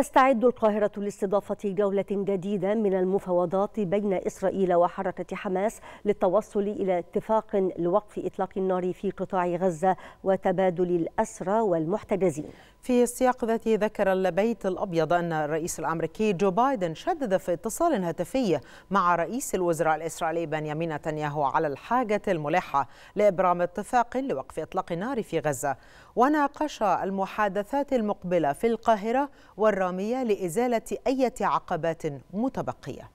تستعد القاهرة لاستضافة جولة جديدة من المفاوضات بين إسرائيل وحركة حماس للتوصل إلى اتفاق لوقف إطلاق النار في قطاع غزة وتبادل الأسرى والمحتجزين في السياق ذاته ذكر البيت الأبيض أن الرئيس الأمريكي جو بايدن شدد في اتصال هاتفي مع رئيس الوزراء الإسرائيلي بنيامين نتنياهو على الحاجة الملحة لإبرام اتفاق لوقف إطلاق النار في غزة وناقش المحادثات المقبلة في القاهرة والرامية لإزالة أي عقبات متبقية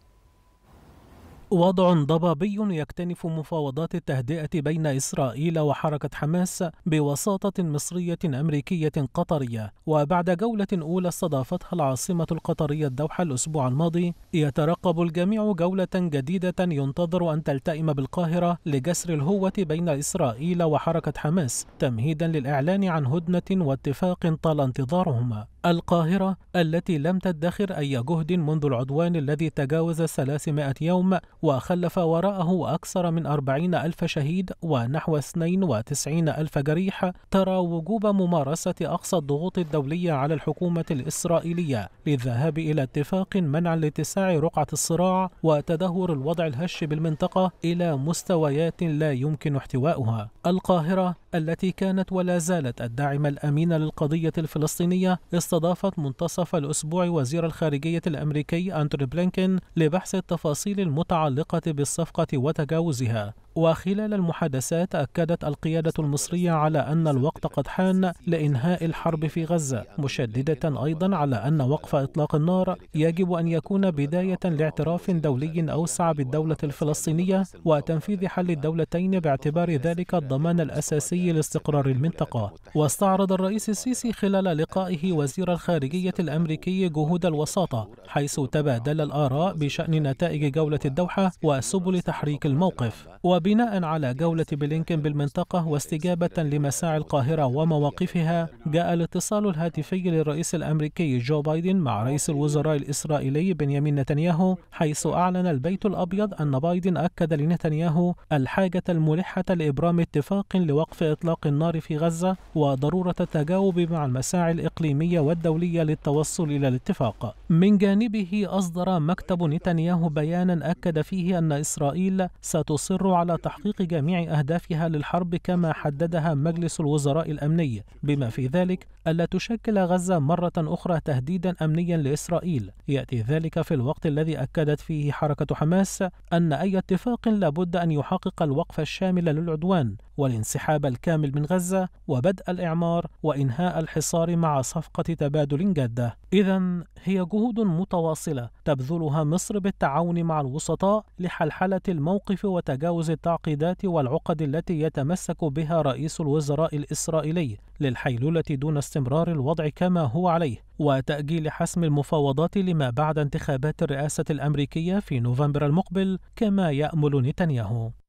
وضع ضبابي يكتنف مفاوضات التهدئة بين إسرائيل وحركة حماس بوساطة مصرية أمريكية قطرية وبعد جولة أولى استضافتها العاصمة القطرية الدوحة الأسبوع الماضي يترقب الجميع جولة جديدة ينتظر أن تلتئم بالقاهرة لجسر الهوة بين إسرائيل وحركة حماس تمهيدا للإعلان عن هدنة واتفاق طال انتظارهما القاهرة التي لم تدخر أي جهد منذ العدوان الذي تجاوز 300 يوم وخلف وراءه أكثر من 40 ألف شهيد ونحو 92 ألف جريح ترى وجوب ممارسة أقصى الضغوط الدولية على الحكومة الإسرائيلية للذهاب إلى اتفاق منع لاتساع رقعة الصراع وتدهور الوضع الهش بالمنطقة إلى مستويات لا يمكن احتواؤها القاهرة التي كانت ولا زالت الداعمة الأمينة للقضية الفلسطينية استضافت منتصف الأسبوع وزير الخارجية الأمريكي أندرو بلينكين لبحث التفاصيل المتعلقة بالصفقة وتجاوزها وخلال المحادثات أكدت القيادة المصرية على أن الوقت قد حان لإنهاء الحرب في غزة مشددة أيضا على أن وقف إطلاق النار يجب أن يكون بداية لاعتراف دولي أوسع بالدولة الفلسطينية وتنفيذ حل الدولتين باعتبار ذلك الضمان الأساسي لاستقرار المنطقة واستعرض الرئيس السيسي خلال لقائه وزير الخارجية الأمريكي جهود الوساطة حيث تبادل الآراء بشأن نتائج جولة الدوحة وسبل تحريك الموقف وبناء على جولة بلينكن بالمنطقة واستجابة لمساعي القاهرة ومواقفها جاء الاتصال الهاتفي للرئيس الأمريكي جو بايدن مع رئيس الوزراء الإسرائيلي بنيامين نتنياهو حيث أعلن البيت الأبيض أن بايدن أكد لنتنياهو الحاجة الملحة لإبرام اتفاق لوقف إطلاق النار في غزة وضرورة التجاوب مع المساعي الإقليمية والدولية للتوصل إلى الاتفاق من جانبه أصدر مكتب نتنياهو بيانا أكد فيه أن إسرائيل ستصر على تحقيق جميع أهدافها للحرب كما حددها مجلس الوزراء الأمني بما في ذلك ألا تشكل غزة مرة أخرى تهديدا أمنيا لإسرائيل يأتي ذلك في الوقت الذي أكدت فيه حركة حماس أن أي اتفاق لابد أن يحقق الوقف الشامل للعدوان والانسحاب الكامل من غزة وبدء الإعمار وإنهاء الحصار مع صفقة تبادل جادة إذا هي جهود متواصلة تبذلها مصر بالتعاون مع الوسطاء لحلحلة الموقف وتجاوز التعقيدات والعقد التي يتمسك بها رئيس الوزراء الإسرائيلي للحيلولة دون استمرار الوضع كما هو عليه وتأجيل حسم المفاوضات لما بعد انتخابات الرئاسة الأمريكية في نوفمبر المقبل كما يأمل نتنياهو